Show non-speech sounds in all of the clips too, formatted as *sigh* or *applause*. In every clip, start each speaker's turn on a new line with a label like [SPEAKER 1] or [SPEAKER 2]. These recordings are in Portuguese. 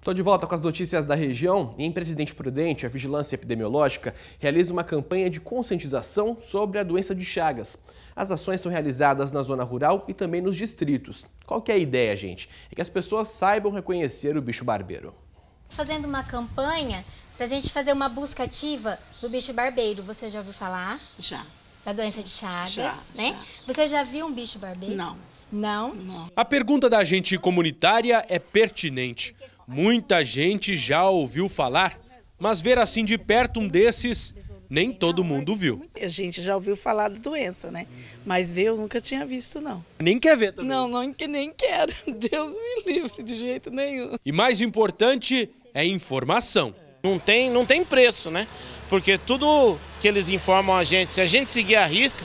[SPEAKER 1] Estou de volta com as notícias da região. Em Presidente Prudente, a Vigilância Epidemiológica realiza uma campanha de conscientização sobre a doença de Chagas. As ações são realizadas na zona rural e também nos distritos. Qual que é a ideia, gente? É que as pessoas saibam reconhecer o bicho barbeiro.
[SPEAKER 2] Fazendo uma campanha para a gente fazer uma busca ativa do bicho barbeiro. Você já ouviu falar? Já. Da doença de Chagas, já, né? Já. Você já viu um bicho barbeiro? Não. Não? Não.
[SPEAKER 3] A pergunta da agente comunitária é pertinente. Muita gente já ouviu falar, mas ver assim de perto um desses, nem todo mundo viu.
[SPEAKER 2] A gente já ouviu falar da doença, né? Mas ver eu nunca tinha visto, não. Nem quer ver também. Não, não nem quero. *laughs* Deus me livre, de jeito nenhum.
[SPEAKER 3] E mais importante é informação. Não tem, não tem preço, né? Porque tudo que eles informam a gente, se a gente seguir a risca,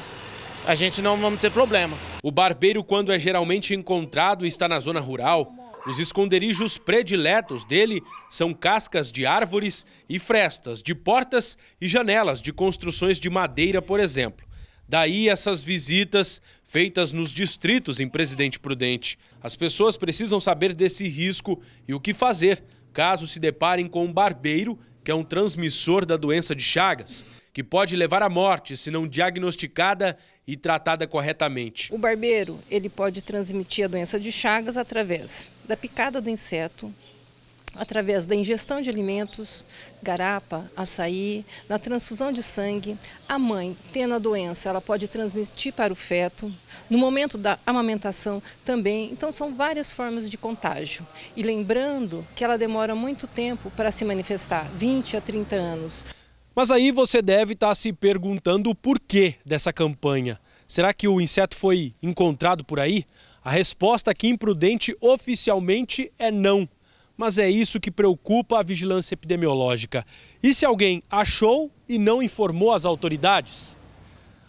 [SPEAKER 3] a gente não vamos ter problema. O barbeiro, quando é geralmente encontrado e está na zona rural, os esconderijos prediletos dele são cascas de árvores e frestas de portas e janelas de construções de madeira, por exemplo. Daí essas visitas feitas nos distritos em Presidente Prudente. As pessoas precisam saber desse risco e o que fazer caso se deparem com um barbeiro, que é um transmissor da doença de Chagas, que pode levar à morte se não diagnosticada e tratada corretamente.
[SPEAKER 2] O barbeiro, ele pode transmitir a doença de Chagas através da picada do inseto, através da ingestão de alimentos, garapa, açaí, na transfusão de sangue. A mãe, tendo a doença, ela pode transmitir para o feto, no momento da amamentação também. Então, são várias formas de contágio. E lembrando que ela demora muito tempo para se manifestar 20 a 30 anos.
[SPEAKER 3] Mas aí você deve estar tá se perguntando o porquê dessa campanha. Será que o inseto foi encontrado por aí? A resposta aqui imprudente oficialmente é não mas é isso que preocupa a vigilância epidemiológica. E se alguém achou e não informou as autoridades?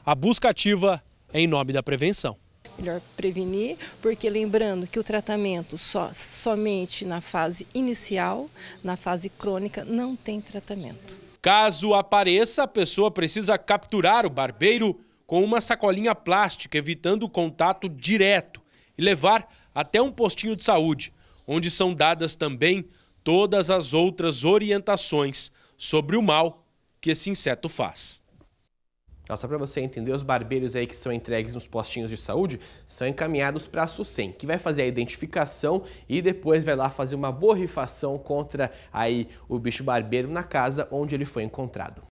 [SPEAKER 3] A busca ativa é em nome da prevenção
[SPEAKER 2] melhor prevenir, porque lembrando que o tratamento só, somente na fase inicial, na fase crônica, não tem tratamento.
[SPEAKER 3] Caso apareça, a pessoa precisa capturar o barbeiro com uma sacolinha plástica, evitando o contato direto e levar até um postinho de saúde onde são dadas também
[SPEAKER 1] todas as outras orientações sobre o mal que esse inseto faz. Então, só para você entender, os barbeiros aí que são entregues nos postinhos de saúde são encaminhados para a SUSEM, que vai fazer a identificação e depois vai lá fazer uma borrifação contra aí o bicho barbeiro na casa onde ele foi encontrado.